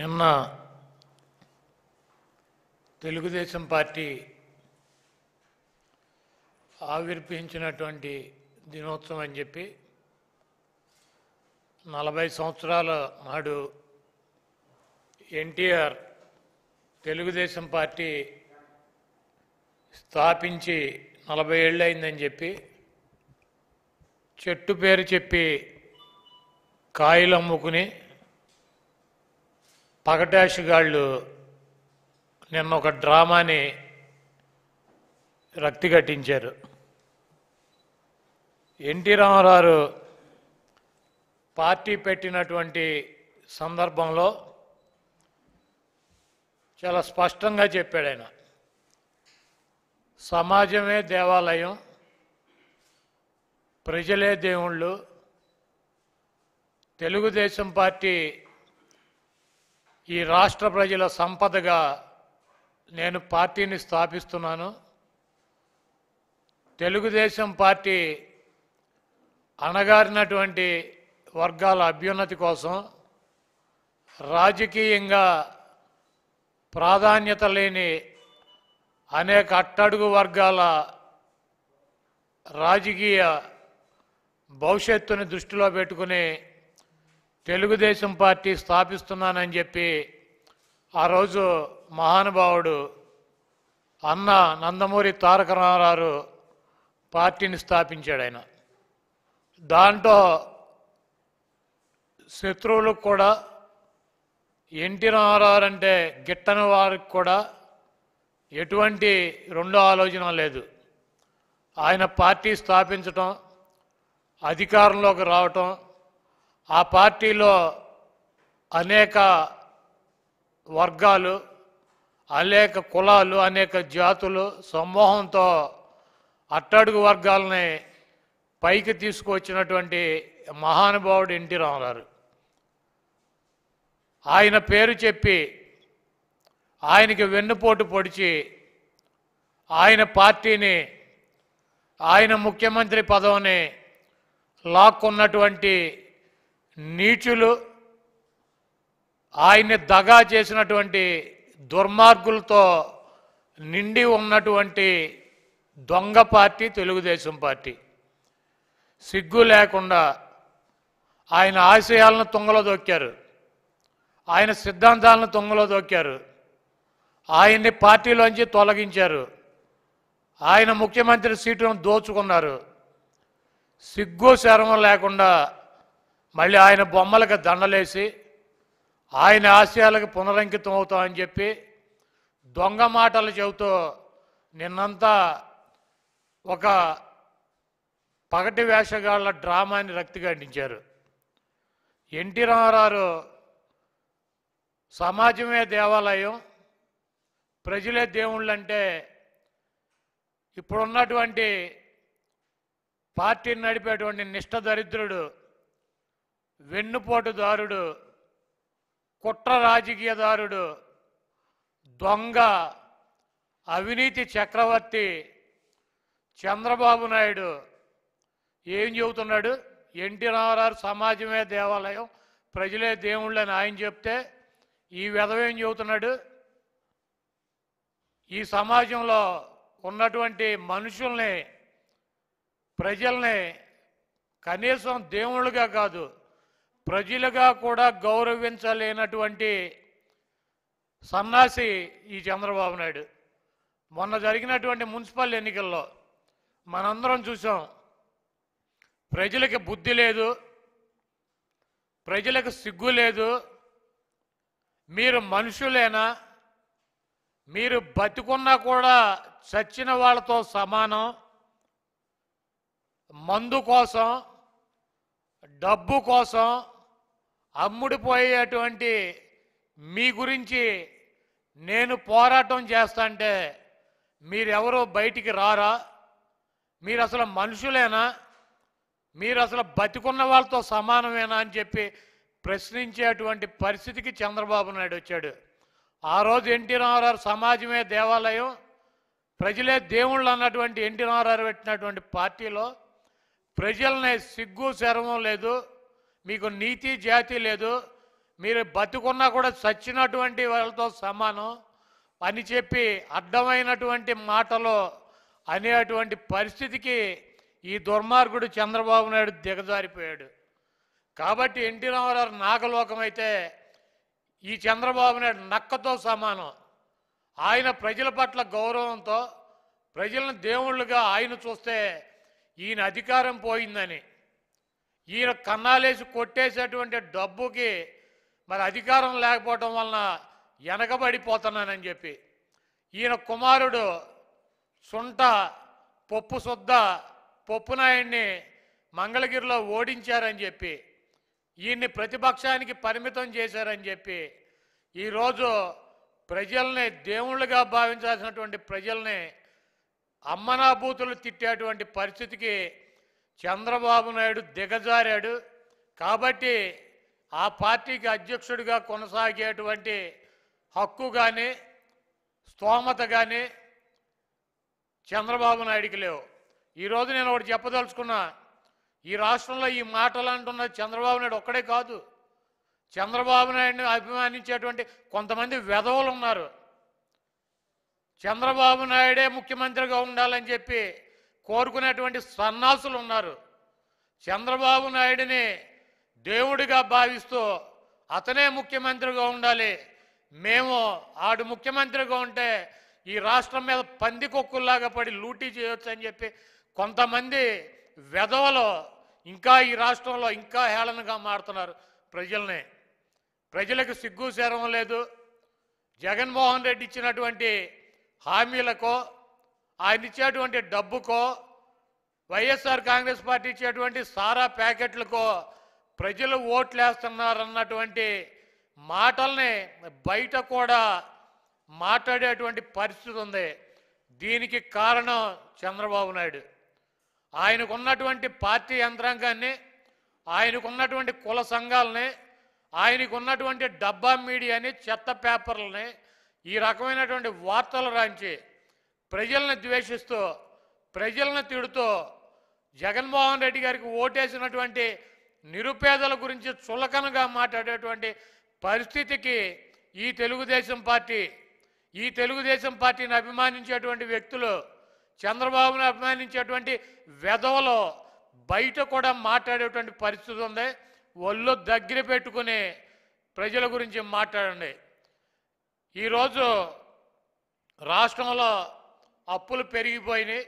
నిన్న తెలుగుదేశం పార్టీ ఆవిర్భించినటువంటి దినోత్సవం అని చెప్పి నలభై సంవత్సరాల నాడు ఎన్టీఆర్ తెలుగుదేశం పార్టీ స్థాపించి నలభై ఏళ్ళు అయిందని చెప్పి చెట్టు పేరు చెప్పి కాయలు అమ్ముకుని గాళ్ళు నిన్న ఒక డ్రామాని రక్తి కట్టించారు ఎన్టీ రామారావు పార్టీ పెట్టినటువంటి సందర్భంలో చాలా స్పష్టంగా చెప్పాడు ఆయన సమాజమే దేవాలయం ప్రజలే దేవుళ్ళు తెలుగుదేశం పార్టీ ఈ రాష్ట్ర ప్రజల సంపదగా నేను పార్టీని స్థాపిస్తున్నాను తెలుగుదేశం పార్టీ అణగారినటువంటి వర్గాల అభ్యున్నతి కోసం రాజకీయంగా ప్రాధాన్యత లేని అనేక అట్టడుగు వర్గాల రాజకీయ భవిష్యత్తుని దృష్టిలో పెట్టుకుని తెలుగుదేశం పార్టీ స్థాపిస్తున్నానని చెప్పి ఆ రోజు మహానుభావుడు అన్న నందమూరి తారక రామారావు పార్టీని స్థాపించాడు ఆయన దాంట్లో శత్రువులకు కూడా ఎన్టీ రామారావు అంటే గిట్టని వారికి కూడా ఎటువంటి రెండో ఆలోచన లేదు ఆయన పార్టీ స్థాపించటం అధికారంలోకి రావటం ఆ పార్టీలో అనేక వర్గాలు అనేక కులాలు అనేక జాతులు సమూహంతో అట్టడుగు వర్గాలని పైకి తీసుకువచ్చినటువంటి మహానుభావుడు ఎన్టీ రామారావు ఆయన పేరు చెప్పి ఆయనకి వెన్నుపోటు పొడిచి ఆయన పార్టీని ఆయన ముఖ్యమంత్రి పదవిని లాక్కున్నటువంటి నీచులు ఆయన్ని దగా చేసినటువంటి దుర్మార్గులతో నిండి ఉన్నటువంటి దొంగ పార్టీ తెలుగుదేశం పార్టీ సిగ్గు లేకుండా ఆయన ఆశయాలను తుంగలో దొక్కారు ఆయన సిద్ధాంతాలను తుంగలో దొక్కారు ఆయన్ని పార్టీలోంచి తొలగించారు ఆయన ముఖ్యమంత్రి సీటును దోచుకున్నారు సిగ్గు శరమ లేకుండా మళ్ళీ ఆయన బొమ్మలకు దండలేసి ఆయన ఆశయాలకు పునరంకితం అవుతామని చెప్పి దొంగ మాటలు చెబుతూ నిన్నంతా ఒక పగటి వేషగాళ్ల డ్రామాని రక్తిగా అంటించారు ఎన్టీ రామారావు సమాజమే దేవాలయం ప్రజలే దేవుళ్ళు అంటే ఇప్పుడున్నటువంటి పార్టీని నడిపేటువంటి నిష్ఠ దరిద్రుడు వెన్నుపోటుదారుడు కుట్ర రాజకీయదారుడు దొంగ అవినీతి చక్రవర్తి చంద్రబాబు నాయుడు ఏం చెబుతున్నాడు ఎన్టీ రామారావు సమాజమే దేవాలయం ప్రజలే దేవుళ్ళని అని ఆయన చెప్తే ఈ విధవేం చెబుతున్నాడు ఈ సమాజంలో ఉన్నటువంటి మనుషుల్ని ప్రజల్ని కనీసం దేవుళ్ళుగా కాదు ప్రజలుగా కూడా గౌరవించలేనటువంటి సన్నాసి ఈ చంద్రబాబు నాయుడు మొన్న జరిగినటువంటి మున్సిపల్ ఎన్నికల్లో మనందరం చూసాం ప్రజలకి బుద్ధి లేదు ప్రజలకు సిగ్గు లేదు మీరు మనుషులేనా మీరు బతికున్నా కూడా చచ్చిన వాళ్ళతో సమానం మందు కోసం డబ్బు కోసం అమ్ముడిపోయేటువంటి మీ గురించి నేను పోరాటం చేస్తాంటే మీరెవరో బయటికి రారా మీరు అసలు మనుషులేనా మీరు అసలు బతికున్న వాళ్ళతో సమానమేనా అని చెప్పి ప్రశ్నించేటువంటి పరిస్థితికి చంద్రబాబు నాయుడు వచ్చాడు ఆ రోజు ఎన్టీ రామారావు సమాజమే దేవాలయం ప్రజలే దేవుళ్ళు అన్నటువంటి ఎన్టీ రామారావు పెట్టినటువంటి పార్టీలో ప్రజలనే సిగ్గు శరమం లేదు మీకు నీతి జాతి లేదు మీరు బతుకున్నా కూడా చచ్చినటువంటి వాళ్ళతో సమానం అని చెప్పి అడ్డమైనటువంటి మాటలు అనేటువంటి పరిస్థితికి ఈ దుర్మార్గుడు చంద్రబాబు నాయుడు దిగజారిపోయాడు కాబట్టి ఎన్టీ రామారావు నాగలోకమైతే ఈ చంద్రబాబు నాయుడు నక్కతో సమానం ఆయన ప్రజల పట్ల గౌరవంతో ప్రజలను దేవుళ్ళుగా ఆయన చూస్తే ఈయన అధికారం పోయిందని ఈయన కన్నాలేసి కొట్టేసేటువంటి డబ్బుకి మరి అధికారం లేకపోవటం వలన వెనకబడిపోతున్నానని చెప్పి ఈయన కుమారుడు సుంట పప్పు శుద్ధ పప్పునాయుడిని మంగళగిరిలో ఓడించారని చెప్పి ఈయన్ని ప్రతిపక్షానికి పరిమితం చేశారని చెప్పి ఈరోజు ప్రజల్ని దేవుళ్ళుగా భావించాల్సినటువంటి ప్రజల్ని అమ్మనాభూతులు తిట్టేటువంటి పరిస్థితికి చంద్రబాబు నాయుడు దిగజారాడు కాబట్టి ఆ పార్టీకి అధ్యక్షుడిగా కొనసాగేటువంటి హక్కు కానీ స్తోమత కానీ చంద్రబాబు నాయుడికి లేవు ఈరోజు నేను ఒకటి చెప్పదలుచుకున్నా ఈ రాష్ట్రంలో ఈ మాటలు అంటున్న చంద్రబాబు నాయుడు ఒక్కడే కాదు చంద్రబాబు నాయుడిని అభిమానించేటువంటి కొంతమంది వెధవులు ఉన్నారు చంద్రబాబు నాయుడే ముఖ్యమంత్రిగా ఉండాలని చెప్పి కోరుకునేటువంటి సన్నాసులు ఉన్నారు చంద్రబాబు నాయుడిని దేవుడిగా భావిస్తూ అతనే ముఖ్యమంత్రిగా ఉండాలి మేము ఆడు ముఖ్యమంత్రిగా ఉంటే ఈ రాష్ట్రం మీద పందికొక్కుల్లాగా పడి లూటీ చేయొచ్చు అని చెప్పి కొంతమంది వెధవలు ఇంకా ఈ రాష్ట్రంలో ఇంకా హేళనగా మారుతున్నారు ప్రజల్ని ప్రజలకు సిగ్గు శరం లేదు జగన్మోహన్ రెడ్డి ఇచ్చినటువంటి హామీలకో ఆయన ఇచ్చేటువంటి డబ్బుకో వైఎస్ఆర్ కాంగ్రెస్ పార్టీ ఇచ్చేటువంటి సారా ప్యాకెట్లకో ప్రజలు ఓట్లేస్తున్నారన్నటువంటి మాటల్ని బయట కూడా మాట్లాడేటువంటి పరిస్థితి ఉంది దీనికి కారణం చంద్రబాబు నాయుడు ఆయనకున్నటువంటి పార్టీ యంత్రాంగాన్ని ఆయనకున్నటువంటి కుల సంఘాలని ఆయనకున్నటువంటి డబ్బా మీడియాని చెత్త పేపర్లని ఈ రకమైనటువంటి వార్తలు రాంచి ప్రజలను ద్వేషిస్తూ ప్రజలను తిడుతూ జగన్మోహన్ రెడ్డి గారికి ఓటేసినటువంటి నిరుపేదల గురించి చులకనగా మాట్లాడేటువంటి పరిస్థితికి ఈ తెలుగుదేశం పార్టీ ఈ తెలుగుదేశం పార్టీని అభిమానించేటువంటి వ్యక్తులు చంద్రబాబును అభిమానించేటువంటి వెధవలో బయట కూడా మాట్లాడేటువంటి పరిస్థితి ఉంది ఒళ్ళు దగ్గర పెట్టుకుని ప్రజల గురించి మాట్లాడండి ఈరోజు రాష్ట్రంలో అప్పులు పెరిగిపోయినాయి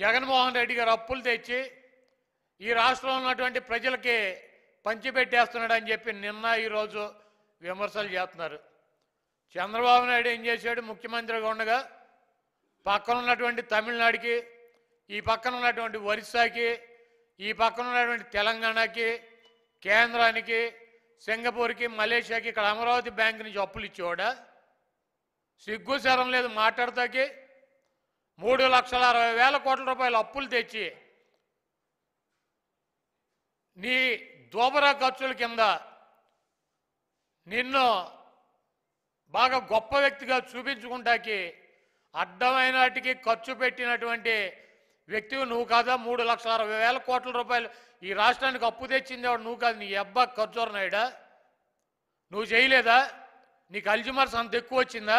జగన్మోహన్ రెడ్డి గారు అప్పులు తెచ్చి ఈ రాష్ట్రంలో ఉన్నటువంటి ప్రజలకి అని చెప్పి నిన్న ఈరోజు విమర్శలు చేస్తున్నారు చంద్రబాబు నాయుడు ఏం చేశాడు ముఖ్యమంత్రిగా ఉండగా పక్కన ఉన్నటువంటి తమిళనాడుకి ఈ పక్కన ఉన్నటువంటి ఒరిస్సాకి ఈ పక్కన ఉన్నటువంటి తెలంగాణకి కేంద్రానికి సింగపూర్కి మలేషియాకి ఇక్కడ అమరావతి బ్యాంక్ నుంచి అప్పులు ఇచ్చేవాడా సిగ్గు శరం లేదు మాట్లాడతాకి మూడు లక్షల అరవై వేల కోట్ల రూపాయల అప్పులు తెచ్చి నీ దోబరా ఖర్చుల కింద నిన్ను బాగా గొప్ప వ్యక్తిగా చూపించుకుంటాకి అడ్డమైనటికి ఖర్చు పెట్టినటువంటి వ్యక్తివి నువ్వు కాదా మూడు లక్షల అరవై వేల కోట్ల రూపాయలు ఈ రాష్ట్రానికి అప్పు తెచ్చింది వాడు నువ్వు కాదు నీ అబ్బా ఖర్చు నాయుడా నువ్వు చేయలేదా నీకు అల్జిమర్స్ అంత ఎక్కువ వచ్చిందా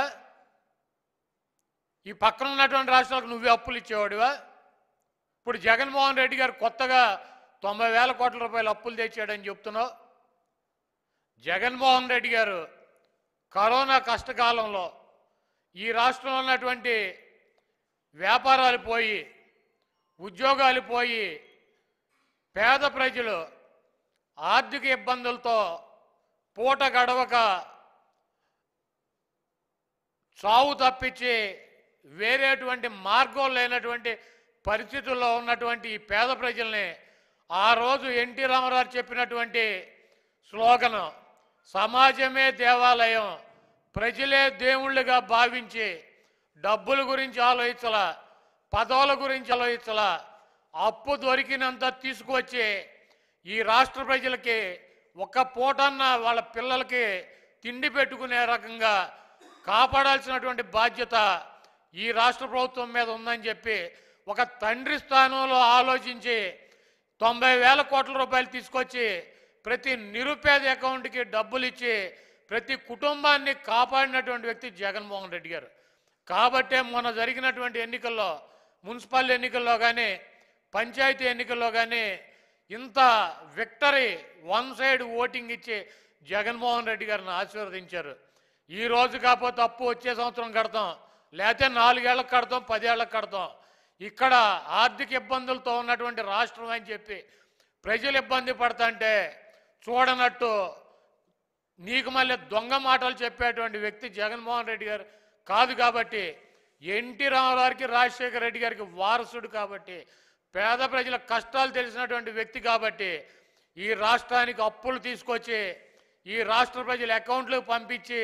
ఈ పక్కన ఉన్నటువంటి రాష్ట్రాలకు నువ్వే అప్పులు ఇచ్చేవాడివా ఇప్పుడు జగన్మోహన్ రెడ్డి గారు కొత్తగా తొంభై వేల కోట్ల రూపాయలు అప్పులు తెచ్చాడని చెప్తున్నావు జగన్మోహన్ రెడ్డి గారు కరోనా కష్టకాలంలో ఈ రాష్ట్రంలో ఉన్నటువంటి వ్యాపారాలు పోయి ఉద్యోగాలు పోయి పేద ప్రజలు ఆర్థిక ఇబ్బందులతో పూట గడవక చావు తప్పించి వేరేటువంటి మార్గం లేనటువంటి పరిస్థితుల్లో ఉన్నటువంటి ఈ పేద ప్రజల్ని ఆ రోజు ఎన్టీ రామారావు చెప్పినటువంటి శ్లోగనం సమాజమే దేవాలయం ప్రజలే దేవుళ్ళుగా భావించి డబ్బుల గురించి ఆలోచించాల పదవుల గురించి ఆలోచించాల అప్పు దొరికినంత తీసుకువచ్చి ఈ రాష్ట్ర ప్రజలకి ఒక పూటన్న వాళ్ళ పిల్లలకి తిండి పెట్టుకునే రకంగా కాపాడాల్సినటువంటి బాధ్యత ఈ రాష్ట్ర ప్రభుత్వం మీద ఉందని చెప్పి ఒక తండ్రి స్థానంలో ఆలోచించి తొంభై వేల కోట్ల రూపాయలు తీసుకొచ్చి ప్రతి నిరుపేద అకౌంట్కి డబ్బులు ఇచ్చి ప్రతి కుటుంబాన్ని కాపాడినటువంటి వ్యక్తి జగన్మోహన్ రెడ్డి గారు కాబట్టే మొన్న జరిగినటువంటి ఎన్నికల్లో మున్సిపల్ ఎన్నికల్లో కానీ పంచాయతీ ఎన్నికల్లో కానీ ఇంత విక్టరీ వన్ సైడ్ ఓటింగ్ ఇచ్చి జగన్మోహన్ రెడ్డి గారిని ఆశీర్వదించారు ఈ రోజు కాకపోతే అప్పు వచ్చే సంవత్సరం కడతాం లేకపోతే నాలుగేళ్లకు కడతాం పదేళ్ళకి కడతాం ఇక్కడ ఆర్థిక ఇబ్బందులతో ఉన్నటువంటి రాష్ట్రం అని చెప్పి ప్రజలు ఇబ్బంది పడతంటే చూడనట్టు నీకు మళ్ళీ దొంగ మాటలు చెప్పేటువంటి వ్యక్తి జగన్మోహన్ రెడ్డి గారు కాదు కాబట్టి ఎన్టీ రామారావుకి రాజశేఖర రెడ్డి గారికి వారసుడు కాబట్టి పేద ప్రజల కష్టాలు తెలిసినటువంటి వ్యక్తి కాబట్టి ఈ రాష్ట్రానికి అప్పులు తీసుకొచ్చి ఈ రాష్ట్ర ప్రజల అకౌంట్లకు పంపించి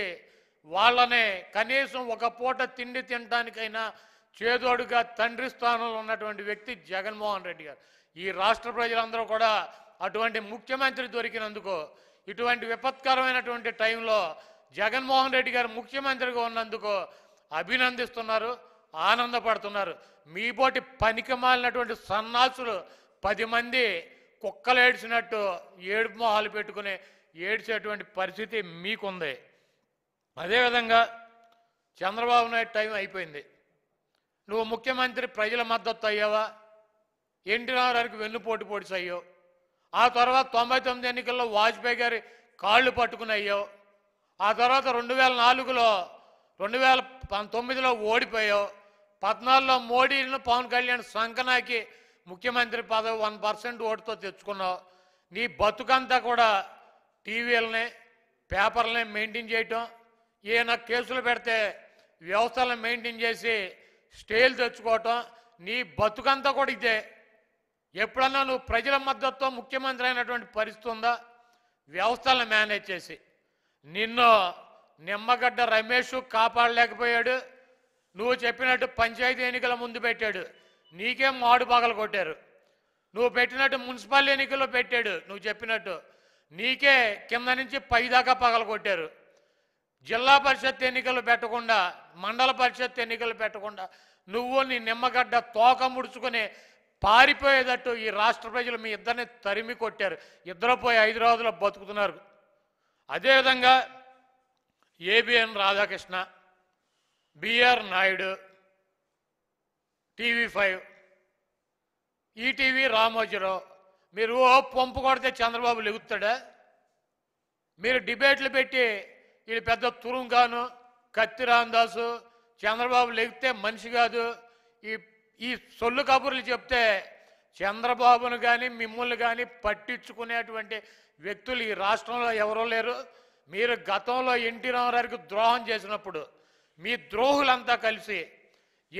వాళ్ళనే కనీసం ఒక పూట తిండి తినడానికైనా చేదోడుగా తండ్రి స్థానంలో ఉన్నటువంటి వ్యక్తి జగన్మోహన్ రెడ్డి గారు ఈ రాష్ట్ర ప్రజలందరూ కూడా అటువంటి ముఖ్యమంత్రి దొరికినందుకు ఇటువంటి విపత్కరమైనటువంటి టైంలో జగన్మోహన్ రెడ్డి గారు ముఖ్యమంత్రిగా ఉన్నందుకు అభినందిస్తున్నారు ఆనందపడుతున్నారు మీపోటి పనికి మాలినటువంటి సన్నాసులు పది మంది కుక్కలు ఏడ్చినట్టు ఏడుపు మొహాలు పెట్టుకుని ఏడ్చేటువంటి పరిస్థితి మీకుంది అదేవిధంగా చంద్రబాబు నాయుడు టైం అయిపోయింది నువ్వు ముఖ్యమంత్రి ప్రజల మద్దతు అయ్యావా ఎన్టీ రామారావుకి వెన్నుపోటు పొడిచి అయ్యో ఆ తర్వాత తొంభై తొమ్మిది ఎన్నికల్లో వాజ్పేయి గారి కాళ్ళు పట్టుకుని అయ్యో ఆ తర్వాత రెండు వేల నాలుగులో రెండు వేల తొమ్మిదిలో ఓడిపోయో పద్నాలుగులో మోడీని పవన్ కళ్యాణ్ సంకనాకి ముఖ్యమంత్రి పదవి వన్ పర్సెంట్ ఓటుతో తెచ్చుకున్నావు నీ బతుకంతా కూడా టీవీలనే పేపర్లనే మెయింటైన్ చేయటం ఈయన కేసులు పెడితే వ్యవస్థలను మెయింటైన్ చేసి స్టేలు తెచ్చుకోవటం నీ బతుకంతా కూడా ఇదే ఎప్పుడన్నా నువ్వు ప్రజల మద్దతుతో ముఖ్యమంత్రి అయినటువంటి పరిస్థితి ఉందా వ్యవస్థలను మేనేజ్ చేసి నిన్ను నిమ్మగడ్డ రమేష్ కాపాడలేకపోయాడు నువ్వు చెప్పినట్టు పంచాయతీ ఎన్నికల ముందు పెట్టాడు నీకేం మాడు పగలు కొట్టారు నువ్వు పెట్టినట్టు మున్సిపల్ ఎన్నికల్లో పెట్టాడు నువ్వు చెప్పినట్టు నీకే కింద నుంచి పైదాకా పగలు కొట్టారు జిల్లా పరిషత్ ఎన్నికలు పెట్టకుండా మండల పరిషత్ ఎన్నికలు పెట్టకుండా నువ్వు నీ నిమ్మగడ్డ తోక ముడుచుకుని పారిపోయేటట్టు ఈ రాష్ట్ర ప్రజలు మీ ఇద్దరిని తరిమి కొట్టారు ఇద్దరు పోయి హైదరాబాద్లో బతుకుతున్నారు అదేవిధంగా ABN Radhakrishna BR Naidu TV five ETV Ramoji Rao మీరు ఓ పంపు కొడితే చంద్రబాబు లెగుతాడా మీరు డిబేట్లు పెట్టి వీడు పెద్ద తురుంగాను కత్తి రామదాసు చంద్రబాబు లెగితే మనిషి కాదు ఈ ఈ సొల్లు కబుర్లు చెప్తే చంద్రబాబును కానీ మిమ్మల్ని కానీ పట్టించుకునేటువంటి వ్యక్తులు ఈ రాష్ట్రంలో ఎవరో లేరు మీరు గతంలో ఎన్టీ రామారావుకి ద్రోహం చేసినప్పుడు మీ ద్రోహులంతా కలిసి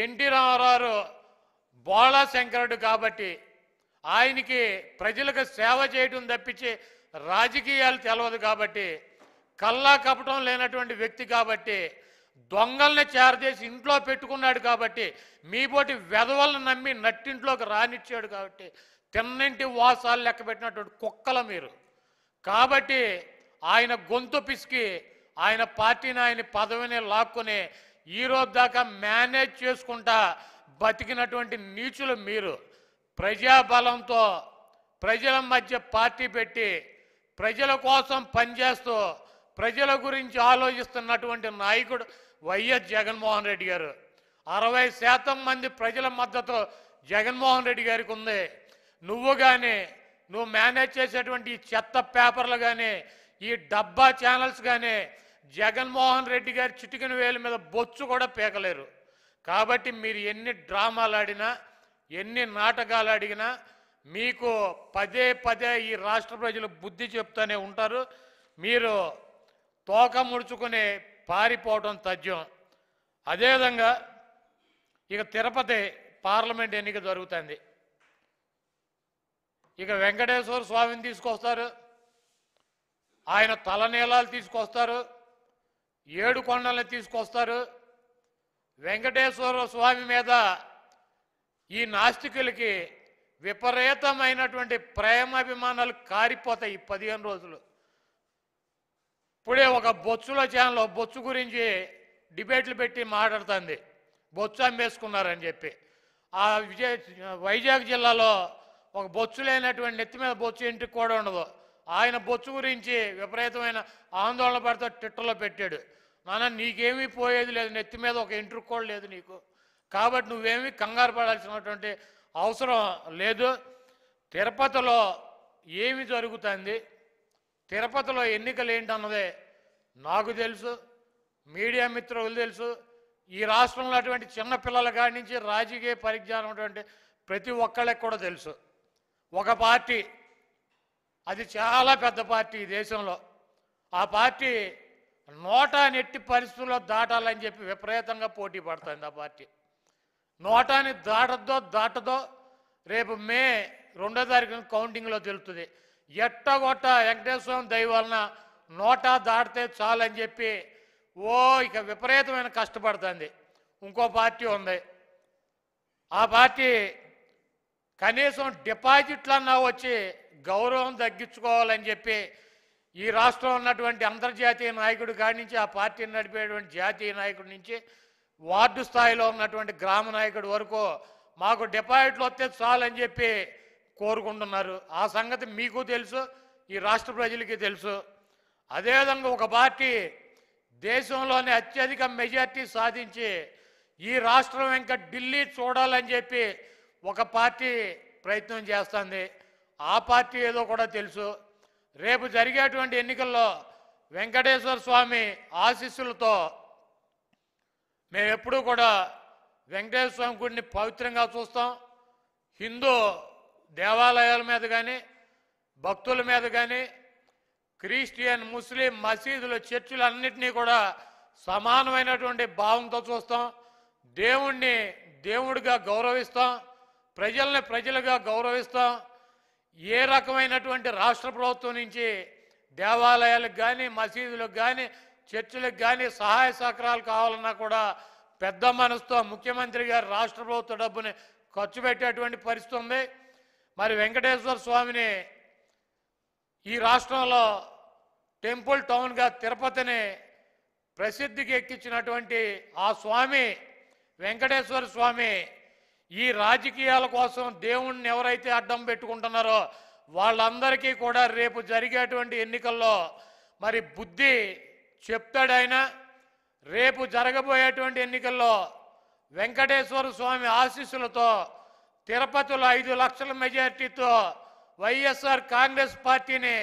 ఎన్టీ రామారావు బోళా శంకరుడు కాబట్టి ఆయనకి ప్రజలకు సేవ చేయడం తప్పించి రాజకీయాలు తెలవదు కాబట్టి కల్లా కపటం లేనటువంటి వ్యక్తి కాబట్టి దొంగల్ని చేరదేసి ఇంట్లో పెట్టుకున్నాడు కాబట్టి మీపోటి వెధవల్ని నమ్మి నట్టింట్లోకి రానిచ్చాడు కాబట్టి తిన్నింటి వాసాలు లెక్క పెట్టినటువంటి కుక్కల మీరు కాబట్టి ఆయన గొంతు పిసికి ఆయన పార్టీని ఆయన పదవిని లాక్కుని ఈరోజు దాకా మేనేజ్ చేసుకుంటా బతికినటువంటి నీచులు మీరు ప్రజాబలంతో ప్రజల మధ్య పార్టీ పెట్టి ప్రజల కోసం పనిచేస్తూ ప్రజల గురించి ఆలోచిస్తున్నటువంటి నాయకుడు వైఎస్ జగన్మోహన్ రెడ్డి గారు అరవై శాతం మంది ప్రజల మద్దతు జగన్మోహన్ రెడ్డి గారికి ఉంది నువ్వు కానీ నువ్వు మేనేజ్ చేసేటువంటి చెత్త పేపర్లు కానీ ఈ డబ్బా ఛానల్స్ కానీ జగన్మోహన్ రెడ్డి గారి చిటికిన వేలు మీద బొచ్చు కూడా పీకలేరు కాబట్టి మీరు ఎన్ని డ్రామాలు ఆడినా ఎన్ని నాటకాలు అడిగినా మీకు పదే పదే ఈ రాష్ట్ర ప్రజలు బుద్ధి చెప్తూనే ఉంటారు మీరు తోక ముడుచుకుని పారిపోవటం తథ్యం అదేవిధంగా ఇక తిరుపతి పార్లమెంట్ ఎన్నిక జరుగుతుంది ఇక వెంకటేశ్వర స్వామిని తీసుకొస్తారు ఆయన తలనీలాలు తీసుకొస్తారు ఏడు కొండల్ని తీసుకొస్తారు వెంకటేశ్వర స్వామి మీద ఈ నాస్తికులకి విపరీతమైనటువంటి ప్రేమాభిమానాలు కారిపోతాయి ఈ పదిహేను రోజులు ఇప్పుడే ఒక బొచ్చుల ఛానల్లో బొచ్చు గురించి డిబేట్లు పెట్టి మాట్లాడుతుంది బొచ్చు అమ్మేసుకున్నారని చెప్పి ఆ విజయ వైజాగ్ జిల్లాలో ఒక బొచ్చు లేనటువంటి నెత్తి మీద బొచ్చు ఇంటికి కూడా ఉండదు ఆయన బొచ్చు గురించి విపరీతమైన ఆందోళన పడితే ట్విట్టర్లో పెట్టాడు నాన్న నీకేమీ పోయేది లేదు నెత్తి మీద ఒక ఇంటర్ కూడా లేదు నీకు కాబట్టి నువ్వేమీ కంగారు పడాల్సినటువంటి అవసరం లేదు తిరుపతిలో ఏమి జరుగుతుంది తిరుపతిలో ఎన్నికలు ఏంటన్నదే నాకు తెలుసు మీడియా మిత్రులు తెలుసు ఈ రాష్ట్రంలో అటువంటి చిన్నపిల్లల కాడి నుంచి రాజకీయ పరిజ్ఞానం అటువంటి ప్రతి ఒక్కళ్ళకి కూడా తెలుసు ఒక పార్టీ అది చాలా పెద్ద పార్టీ ఈ దేశంలో ఆ పార్టీ నోటా నెట్టి పరిస్థితుల్లో దాటాలని చెప్పి విపరీతంగా పోటీ పడుతుంది ఆ పార్టీ నోటాని దాటద్దో దాటదో రేపు మే రెండో తారీఖున కౌంటింగ్లో తెలుతుంది ఎట్టగొట్ట వెంకటేశ్వరం దయవలన నోటా దాటితే చాలని చెప్పి ఓ ఇక విపరీతమైన కష్టపడుతుంది ఇంకో పార్టీ ఉంది ఆ పార్టీ కనీసం డిపాజిట్లన్నా వచ్చి గౌరవం తగ్గించుకోవాలని చెప్పి ఈ రాష్ట్రం ఉన్నటువంటి అంతర్జాతీయ నాయకుడు కాడి నుంచి ఆ పార్టీని నడిపేటువంటి జాతీయ నాయకుడి నుంచి వార్డు స్థాయిలో ఉన్నటువంటి గ్రామ నాయకుడి వరకు మాకు డిపాజిట్లు వస్తే చాలని చెప్పి కోరుకుంటున్నారు ఆ సంగతి మీకు తెలుసు ఈ రాష్ట్ర ప్రజలకి తెలుసు అదేవిధంగా ఒక పార్టీ దేశంలోనే అత్యధిక మెజార్టీ సాధించి ఈ రాష్ట్రం ఇంకా ఢిల్లీ చూడాలని చెప్పి ఒక పార్టీ ప్రయత్నం చేస్తుంది ఆ పార్టీ ఏదో కూడా తెలుసు రేపు జరిగేటువంటి ఎన్నికల్లో వెంకటేశ్వర స్వామి ఆశీస్సులతో మేము ఎప్పుడూ కూడా వెంకటేశ్వర స్వామి గుడిని పవిత్రంగా చూస్తాం హిందూ దేవాలయాల మీద కానీ భక్తుల మీద కానీ క్రిస్టియన్ ముస్లిం మసీదులు చర్చిలు అన్నిటినీ కూడా సమానమైనటువంటి భావంతో చూస్తాం దేవుణ్ణి దేవుడిగా గౌరవిస్తాం ప్రజల్ని ప్రజలుగా గౌరవిస్తాం ఏ రకమైనటువంటి రాష్ట్ర ప్రభుత్వం నుంచి దేవాలయాలకు కానీ మసీదులకు కానీ చర్చిలకు కానీ సహాయ సహకారాలు కావాలన్నా కూడా పెద్ద మనసుతో ముఖ్యమంత్రి గారు రాష్ట్ర ప్రభుత్వ డబ్బుని ఖర్చు పెట్టేటువంటి పరిస్థితి ఉంది మరి వెంకటేశ్వర స్వామిని ఈ రాష్ట్రంలో టెంపుల్ టౌన్గా తిరుపతిని ప్రసిద్ధికి ఎక్కించినటువంటి ఆ స్వామి వెంకటేశ్వర స్వామి ఈ రాజకీయాల కోసం దేవుణ్ణి ఎవరైతే అడ్డం పెట్టుకుంటున్నారో వాళ్ళందరికీ కూడా రేపు జరిగేటువంటి ఎన్నికల్లో మరి బుద్ధి చెప్తాడైనా రేపు జరగబోయేటువంటి ఎన్నికల్లో వెంకటేశ్వర స్వామి ఆశీస్సులతో తిరుపతిలో ఐదు లక్షల మెజార్టీతో వైఎస్ఆర్ కాంగ్రెస్ పార్టీని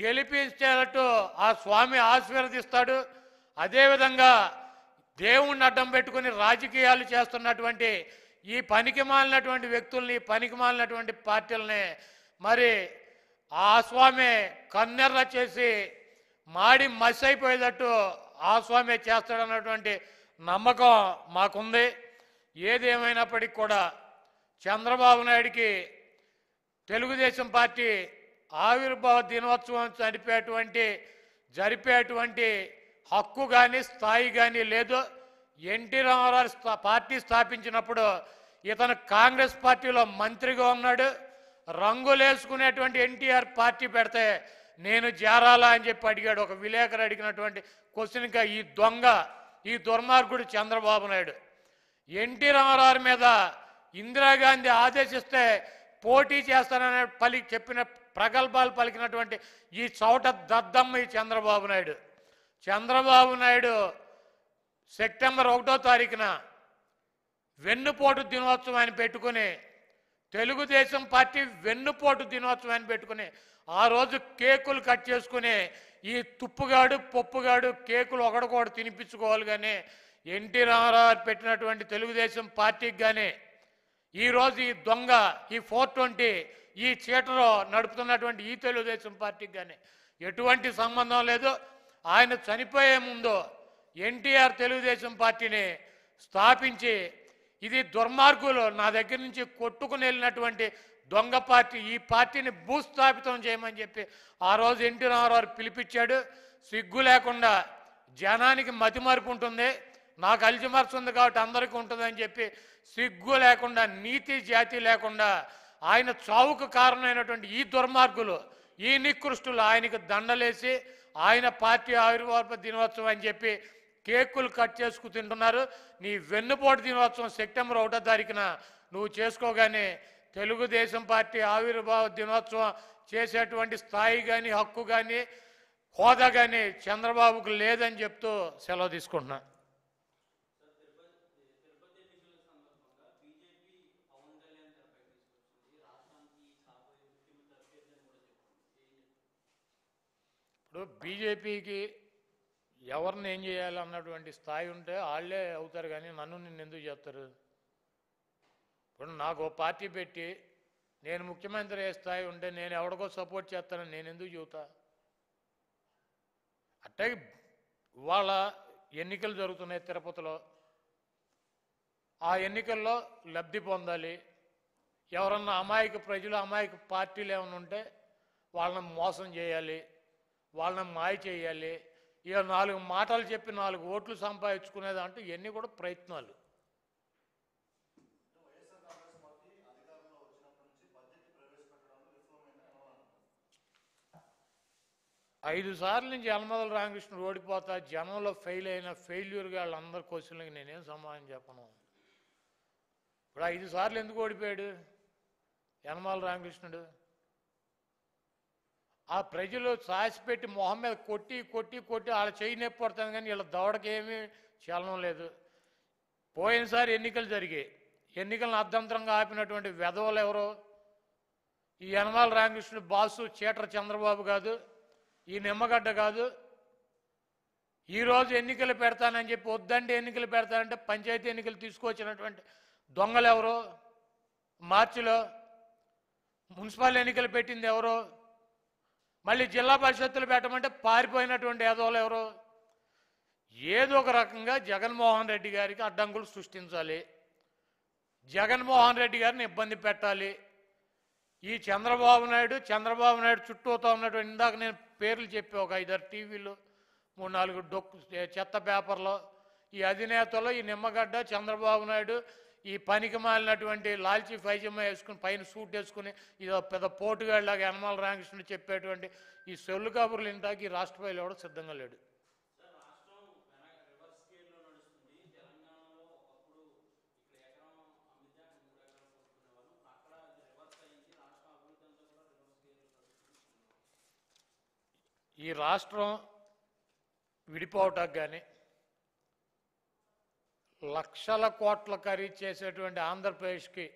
గెలిపించేటట్టు ఆ స్వామి ఆశీర్వదిస్తాడు అదేవిధంగా దేవుణ్ణి అడ్డం పెట్టుకుని రాజకీయాలు చేస్తున్నటువంటి ఈ పనికి మాలినటువంటి వ్యక్తుల్ని పనికి మాలినటువంటి పార్టీలని మరి ఆ స్వామి కన్నెర్ర చేసి మాడి మస్ అయిపోయేటట్టు ఆ స్వామి చేస్తాడన్నటువంటి నమ్మకం మాకుంది ఏదేమైనప్పటికీ కూడా చంద్రబాబు నాయుడికి తెలుగుదేశం పార్టీ ఆవిర్భావ దినోత్సవం జరిపేటువంటి జరిపేటువంటి హక్కు కానీ స్థాయి కానీ లేదు ఎన్టీ రామారావు పార్టీ స్థాపించినప్పుడు ఇతను కాంగ్రెస్ పార్టీలో మంత్రిగా ఉన్నాడు రంగులేసుకునేటువంటి ఎన్టీఆర్ పార్టీ పెడితే నేను చేరాలా అని చెప్పి అడిగాడు ఒక విలేకరు అడిగినటువంటి క్వశ్చన్గా ఈ దొంగ ఈ దుర్మార్గుడు చంద్రబాబు నాయుడు ఎన్టీ రామారావు మీద ఇందిరాగాంధీ ఆదేశిస్తే పోటీ చేస్తానని పలి చెప్పిన ప్రగల్భాలు పలికినటువంటి ఈ చౌట దద్దమ్మ ఈ చంద్రబాబు నాయుడు చంద్రబాబు నాయుడు సెప్టెంబర్ ఒకటో తారీఖున వెన్నుపోటు దినోత్సవాన్ని పెట్టుకుని తెలుగుదేశం పార్టీ వెన్నుపోటు దినోత్సవాన్ని పెట్టుకుని ఆ రోజు కేకులు కట్ చేసుకుని ఈ తుప్పుగాడు పప్పుగాడు కేకులు కూడా తినిపించుకోవాలి కానీ ఎన్టీ రామారావు పెట్టినటువంటి తెలుగుదేశం పార్టీకి కానీ ఈరోజు ఈ దొంగ ఈ ఫోర్ ట్వంటీ ఈ చీటలో నడుపుతున్నటువంటి ఈ తెలుగుదేశం పార్టీకి కానీ ఎటువంటి సంబంధం లేదు ఆయన చనిపోయే ముందు ఎన్టీఆర్ తెలుగుదేశం పార్టీని స్థాపించి ఇది దుర్మార్గులు నా దగ్గర నుంచి కొట్టుకుని వెళ్ళినటువంటి దొంగ పార్టీ ఈ పార్టీని భూస్థాపితం చేయమని చెప్పి ఆ రోజు ఎన్టీ రామారావు పిలిపించాడు సిగ్గు లేకుండా జనానికి మతిమరుపు ఉంటుంది నాకు అలిజిమర్స్ ఉంది కాబట్టి అందరికీ ఉంటుందని చెప్పి సిగ్గు లేకుండా నీతి జాతి లేకుండా ఆయన చావుకు కారణమైనటువంటి ఈ దుర్మార్గులు ఈ నికృష్టులు ఆయనకు దండలేసి ఆయన పార్టీ ఆవిర్భావ దినోత్సవం అని చెప్పి కేకులు కట్ చేసుకు తింటున్నారు నీ వెన్నుపోటు దినోత్సవం సెప్టెంబర్ ఒకటో తారీఖున నువ్వు చేసుకోగానే తెలుగుదేశం పార్టీ ఆవిర్భావ దినోత్సవం చేసేటువంటి స్థాయి కానీ హక్కు కానీ హోదా కానీ చంద్రబాబుకు లేదని చెప్తూ సెలవు తీసుకుంటున్నాను ఇప్పుడు బీజేపీకి ఎవరిని ఏం చేయాలన్నటువంటి అన్నటువంటి స్థాయి ఉంటే వాళ్ళే అవుతారు కానీ నన్ను నిన్ను ఎందుకు చేస్తారు ఇప్పుడు నాకు పార్టీ పెట్టి నేను ముఖ్యమంత్రి ఏ స్థాయి ఉంటే నేను ఎవడికో సపోర్ట్ చేస్తానని నేను ఎందుకు చూతా అట్టే ఇవాళ ఎన్నికలు జరుగుతున్నాయి తిరుపతిలో ఆ ఎన్నికల్లో లబ్ధి పొందాలి ఎవరన్నా అమాయక ప్రజలు అమాయక పార్టీలు ఏమైనా ఉంటే వాళ్ళని మోసం చేయాలి వాళ్ళని మాయ చేయాలి ఇక నాలుగు మాటలు చెప్పి నాలుగు ఓట్లు సంపాదించుకునేది అంటే ఇవన్నీ కూడా ప్రయత్నాలు ఐదు సార్లు నుంచి యనమదల రామకృష్ణ ఓడిపోతా జనంలో ఫెయిల్ అయిన ఫెయిల్యూర్గా వాళ్ళందరి క్వశ్చన్లకి నేనేం సమాధానం చెప్పను ఇప్పుడు ఐదు సార్లు ఎందుకు ఓడిపోయాడు యనమాల రామకృష్ణుడు ఆ ప్రజలు సాసిపెట్టి మొహం మీద కొట్టి కొట్టి కొట్టి వాళ్ళ చేయి నొప్పి పడుతుంది కానీ వీళ్ళ దవడకి ఏమీ చలనం లేదు పోయినసారి ఎన్నికలు జరిగాయి ఎన్నికలను అర్ధంతరంగా ఆపినటువంటి వెధవలు ఎవరో ఈ యనమాల రామకృష్ణుడు బాసు చేటర చంద్రబాబు కాదు ఈ నిమ్మగడ్డ కాదు ఈరోజు ఎన్నికలు పెడతానని చెప్పి వద్దంటే ఎన్నికలు పెడతానంటే పంచాయతీ ఎన్నికలు తీసుకొచ్చినటువంటి దొంగలు ఎవరో మార్చిలో మున్సిపల్ ఎన్నికలు పెట్టింది ఎవరో మళ్ళీ జిల్లా పరిషత్తులు పెట్టమంటే పారిపోయినటువంటి ఏదోలు ఎవరు ఏదో ఒక రకంగా జగన్మోహన్ రెడ్డి గారికి అడ్డంకులు సృష్టించాలి జగన్మోహన్ రెడ్డి గారిని ఇబ్బంది పెట్టాలి ఈ చంద్రబాబు నాయుడు చంద్రబాబు నాయుడు చుట్టూతో ఉన్నటువంటి ఇందాక నేను పేర్లు చెప్పి ఒక ఐదారు టీవీలు మూడు నాలుగు డొక్కు చెత్త పేపర్లో ఈ అధినేతలో ఈ నిమ్మగడ్డ చంద్రబాబు నాయుడు ఈ పనికి మాలినటువంటి లాల్చి ఫైజమ్మ వేసుకుని పైన సూట్ వేసుకుని ఇదో పెద్ద పోటుగాళ్ళలాగా యనమాల రామకృష్ణ చెప్పేటువంటి ఈ సెల్లు కబుర్లు ఇంటాకి ఈ రాష్ట్రపతిలో కూడా సిద్ధంగా లేడు ఈ రాష్ట్రం విడిపోవటానికి కానీ లక్షల కోట్ల ఖరీదు చేసేటువంటి ఆంధ్రప్రదేశ్కి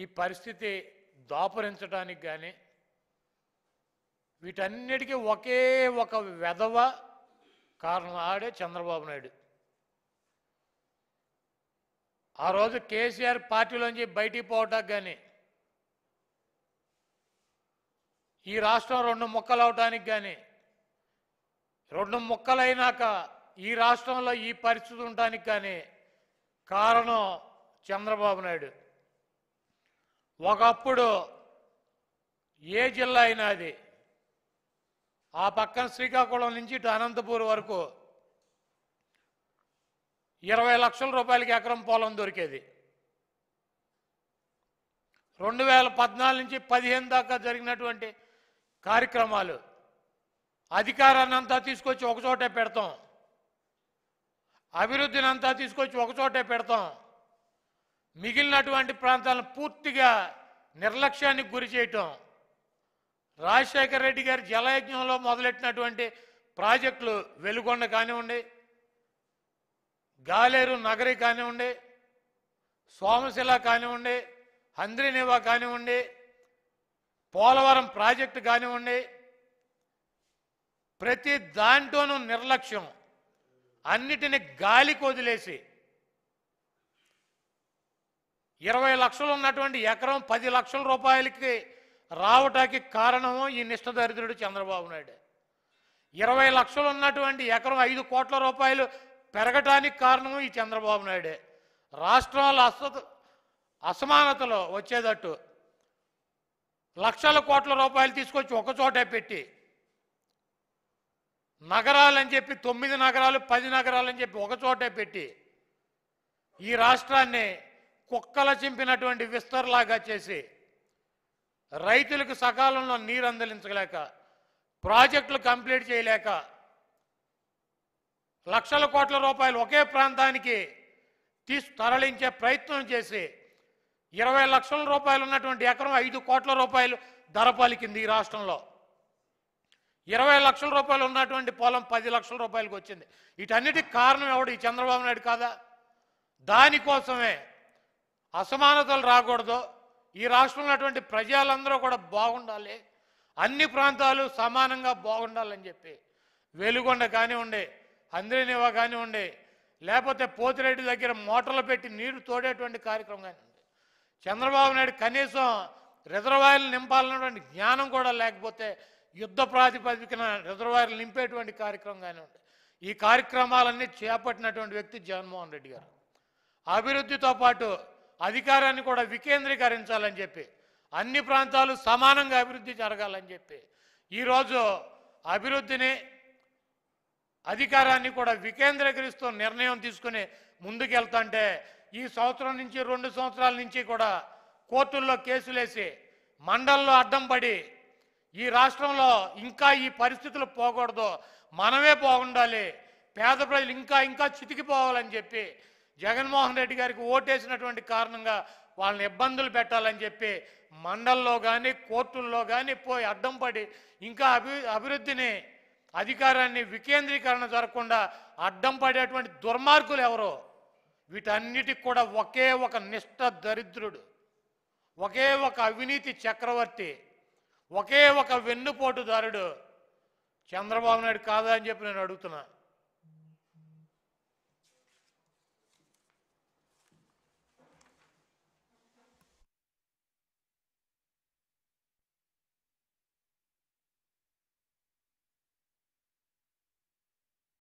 ఈ పరిస్థితి దాపరించడానికి కానీ వీటన్నిటికీ ఒకే ఒక వెధవ కారణం ఆడే చంద్రబాబు నాయుడు ఆ రోజు కేసీఆర్ పార్టీలోంచి బయటికి పోవటానికి కానీ ఈ రాష్ట్రం రెండు ముక్కలు అవటానికి కానీ రెండు ముక్కలైనాక ఈ రాష్ట్రంలో ఈ పరిస్థితి ఉండడానికి కానీ కారణం చంద్రబాబు నాయుడు ఒకప్పుడు ఏ జిల్లా అయినా అది ఆ పక్కన శ్రీకాకుళం నుంచి ఇటు అనంతపూర్ వరకు ఇరవై లక్షల రూపాయలకి ఎకరం పొలం దొరికేది రెండు వేల పద్నాలుగు నుంచి పదిహేను దాకా జరిగినటువంటి కార్యక్రమాలు అధికారాన్ని అంతా తీసుకొచ్చి ఒకచోటే పెడతాం అభివృద్ధిని అంతా తీసుకొచ్చి ఒకచోటే పెడతాం మిగిలినటువంటి ప్రాంతాలను పూర్తిగా నిర్లక్ష్యానికి గురి చేయటం రాజశేఖర రెడ్డి గారి జలయజ్ఞంలో మొదలెట్టినటువంటి ప్రాజెక్టులు వెలుగొండ కానివ్వండి గాలేరు నగరి కానివ్వండి సోమశిల కానివ్వండి హంద్రినివా కానివ్వండి పోలవరం ప్రాజెక్టు కానివ్వండి ప్రతి దాంట్లోనూ నిర్లక్ష్యం అన్నిటిని గాలికి వదిలేసి ఇరవై లక్షలు ఉన్నటువంటి ఎకరం పది లక్షల రూపాయలకి రావటానికి కారణము ఈ నిష్ఠదరిద్రుడు చంద్రబాబు నాయుడు ఇరవై లక్షలు ఉన్నటువంటి ఎకరం ఐదు కోట్ల రూపాయలు పెరగటానికి కారణము ఈ చంద్రబాబు నాయుడే రాష్ట్రాల అస అసమానతలో వచ్చేటట్టు లక్షల కోట్ల రూపాయలు తీసుకొచ్చి ఒకచోటే పెట్టి నగరాలని చెప్పి తొమ్మిది నగరాలు పది నగరాలని చెప్పి ఒక చోటే పెట్టి ఈ రాష్ట్రాన్ని కుక్కల చింపినటువంటి విస్తరలాగా చేసి రైతులకు సకాలంలో నీరు అందలించలేక ప్రాజెక్టులు కంప్లీట్ చేయలేక లక్షల కోట్ల రూపాయలు ఒకే ప్రాంతానికి తీసు తరలించే ప్రయత్నం చేసి ఇరవై లక్షల రూపాయలు ఉన్నటువంటి ఎకరం ఐదు కోట్ల రూపాయలు ధర పలికింది ఈ రాష్ట్రంలో ఇరవై లక్షల రూపాయలు ఉన్నటువంటి పొలం పది లక్షల రూపాయలకు వచ్చింది వీటన్నిటికి కారణం ఎవడు ఈ చంద్రబాబు నాయుడు కాదా దానికోసమే అసమానతలు రాకూడదు ఈ రాష్ట్రంలో ఉన్నటువంటి ప్రజలందరూ కూడా బాగుండాలి అన్ని ప్రాంతాలు సమానంగా బాగుండాలని చెప్పి వెలుగొండ కానివ్వండి అంద్రినివా కానివ్వండి లేకపోతే పోతిరెడ్డి దగ్గర మోటార్లు పెట్టి నీరు తోడేటువంటి కార్యక్రమం కానివ్వండి చంద్రబాబు నాయుడు కనీసం రిజర్వాయర్లు నింపాలన్నటువంటి జ్ఞానం కూడా లేకపోతే యుద్ధ ప్రాతిపదికన రిజర్వాయర్లు నింపేటువంటి కార్యక్రమం కానివ్వండి ఈ కార్యక్రమాలన్నీ చేపట్టినటువంటి వ్యక్తి జగన్మోహన్ రెడ్డి గారు అభివృద్ధితో పాటు అధికారాన్ని కూడా వికేంద్రీకరించాలని చెప్పి అన్ని ప్రాంతాలు సమానంగా అభివృద్ధి జరగాలని చెప్పి ఈరోజు అభివృద్ధిని అధికారాన్ని కూడా వికేంద్రీకరిస్తూ నిర్ణయం తీసుకుని ముందుకెళ్తుంటే ఈ సంవత్సరం నుంచి రెండు సంవత్సరాల నుంచి కూడా కోర్టుల్లో కేసులేసి మండల్లో అడ్డం పడి ఈ రాష్ట్రంలో ఇంకా ఈ పరిస్థితులు పోకూడదు మనమే బాగుండాలి పేద ప్రజలు ఇంకా ఇంకా చితికిపోవాలని చెప్పి జగన్మోహన్ రెడ్డి గారికి ఓటేసినటువంటి కారణంగా వాళ్ళని ఇబ్బందులు పెట్టాలని చెప్పి మండల్లో కానీ కోర్టుల్లో కానీ పోయి అడ్డం పడి ఇంకా అభి అభివృద్ధిని అధికారాన్ని వికేంద్రీకరణ జరగకుండా అడ్డం పడేటువంటి దుర్మార్గులు ఎవరో వీటన్నిటికి కూడా ఒకే ఒక నిష్ఠ దరిద్రుడు ఒకే ఒక అవినీతి చక్రవర్తి ఒకే ఒక వెన్నుపోటుదారుడు చంద్రబాబు నాయుడు కాదా అని చెప్పి నేను అడుగుతున్నా